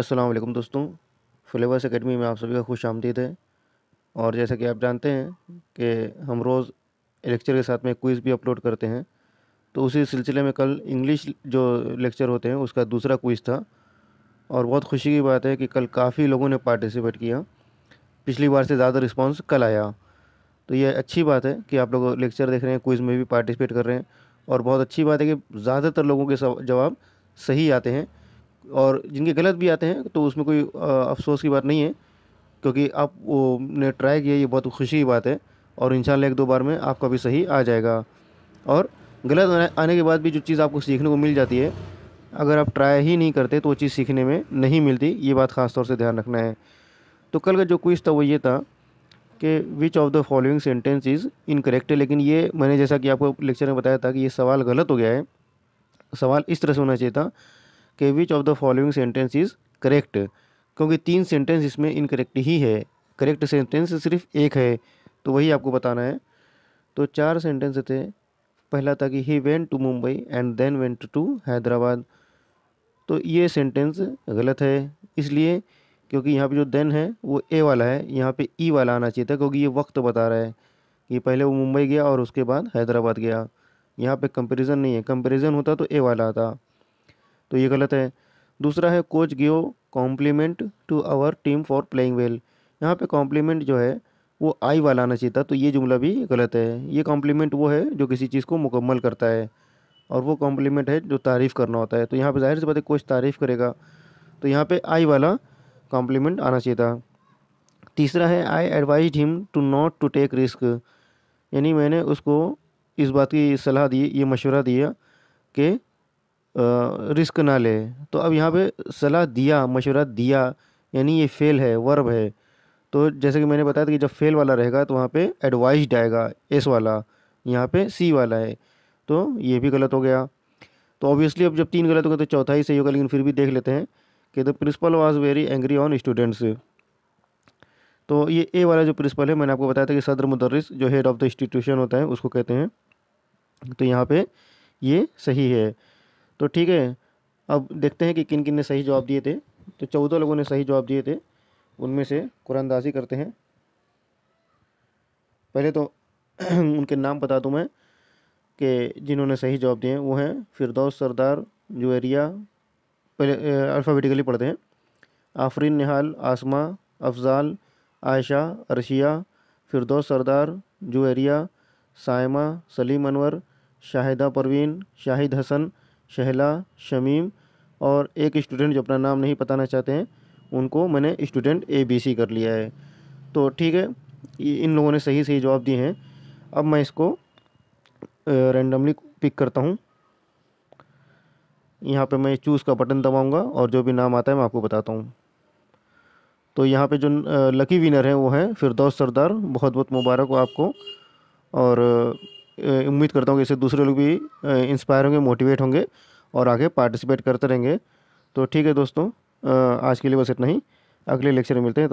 अस्सलाम वालेकुम दोस्तों फ्लेवर्स एकेडमी में आप सभी का खुश आमदीद है और जैसा कि आप जानते हैं कि हम रोज़ लेक्चर के साथ में क्विज़ भी अपलोड करते हैं तो उसी सिलसिले में कल इंग्लिश जो लेक्चर होते हैं उसका दूसरा क्विज़ था और बहुत खुशी की बात है कि कल काफ़ी लोगों ने पार्टिसिपेट किया पिछली बार से ज़्यादा रिस्पॉन्स कल आया तो ये अच्छी बात है कि आप लोग लेक्चर देख रहे हैं क्विज़ में भी पार्टिसिपेट कर रहे हैं और बहुत अच्छी बात है कि ज़्यादातर लोगों के जवाब सही आते हैं और जिनके गलत भी आते हैं तो उसमें कोई अफसोस की बात नहीं है क्योंकि आप वो ने ट्राई किया ये बहुत खुशी की बात है और इन एक दो बार में आपका भी सही आ जाएगा और गलत आने के बाद भी जो चीज़ आपको सीखने को मिल जाती है अगर आप ट्राई ही नहीं करते तो वो चीज़ सीखने में नहीं मिलती ये बात ख़ास तौर से ध्यान रखना है तो कल का जो क्विज़ था वो ये था कि which of the following sentence is incorrect है लेकिन ये मैंने जैसा कि आपको लेक्चर में बताया था कि ये सवाल गलत हो गया है सवाल इस तरह से होना चाहिए था कि which of the following sentence is correct क्योंकि तीन सेंटेंस इसमें इनकरेक्ट ही है करेक्ट सेंटेंस सिर्फ एक है तो वही आपको बताना है तो चार सेंटेंस थे पहला था कि he went to Mumbai and then went to Hyderabad तो ये सेंटेंस गलत है इसलिए क्योंकि यहाँ पे जो देन है वो ए वाला है यहाँ पे ई e वाला आना चाहिए था क्योंकि ये वक्त बता रहा है कि पहले वो मुंबई गया और उसके बाद हैदराबाद गया यहाँ पे कंपैरिजन नहीं है कंपैरिजन होता तो ए वाला आता तो ये गलत है दूसरा है coach give compliment to our team for playing well यहाँ पे कॉम्प्लीमेंट जो है वो आई वाला आना चाहिए था तो ये जुमला भी गलत है ये कॉम्प्लीमेंट वो है जो किसी चीज़ को मुकम्मल करता है और वो कॉम्प्लीमेंट है जो तारीफ़ करना होता है तो यहाँ पे जाहिर सी बात है कोच तारीफ़ करेगा तो यहाँ पे आई वाला कॉम्प्लीमेंट आना चाहिए था तीसरा है I advise him to not to take risk यानी मैंने उसको इस बात की सलाह दी ये मशवरा दिया कि रिस्क ना ले तो अब यहाँ पे सलाह दिया मशवरा दिया यानी ये फेल है वर्ब है तो जैसे कि मैंने बताया था कि जब फेल वाला रहेगा तो वहाँ पे एडवाइज आएगा एस वाला यहाँ पे सी वाला है तो ये भी गलत हो गया तो ऑब्वियसली अब जब तीन गलत हो गए तो चौथा ही सही होगा लेकिन फिर भी देख लेते हैं कि the principal was very angry on students तो ये ए वाला जो प्रिंसिपल है मैंने आपको बताया था कि सदर मुदरस जो हेड ऑफ़ द इंस्टीट्यूशन होता है उसको कहते हैं तो यहाँ पर ये सही है तो ठीक है अब देखते हैं कि किन किन ने सही जवाब दिए थे तो चौदह लोगों ने सही जवाब दिए थे उनमें से कुरानदाजी करते हैं पहले तो उनके नाम बता दूँ मैं कि जिन्होंने सही जवाब दिए वो हैं फिरदौस सरदार जुएरिया पहले अल्फ़ाबेटिकली पढ़ते हैं आफरीन निहाल आसमा अफजाल आयशा अरशिया फिरदौस सरदार जुएरिया सायमा सलीम अनवर शाहिदा परवीन शाहिद हसन शहला शमीम और एक स्टूडेंट जो अपना नाम नहीं बताना चाहते हैं उनको मैंने स्टूडेंट ए बी सी कर लिया है तो ठीक है इन लोगों ने सही सही जवाब दिए हैं अब मैं इसको रेंडमली पिक करता हूँ यहाँ पे मैं चूज़ का बटन दबाऊँगा और जो भी नाम आता है मैं आपको बताता हूँ तो यहाँ पे जो लकी विनर है वो है फिरदौस सरदार बहुत बहुत मुबारक हो आपको और उम्मीद करता हूँ कि इससे दूसरे लोग भी इंस्पायर होंगे मोटिवेट होंगे और आगे पार्टिसिपेट करते रहेंगे तो ठीक है दोस्तों आज के लिए बस इतना ही अगले लेक्चर में मिलते हैं तो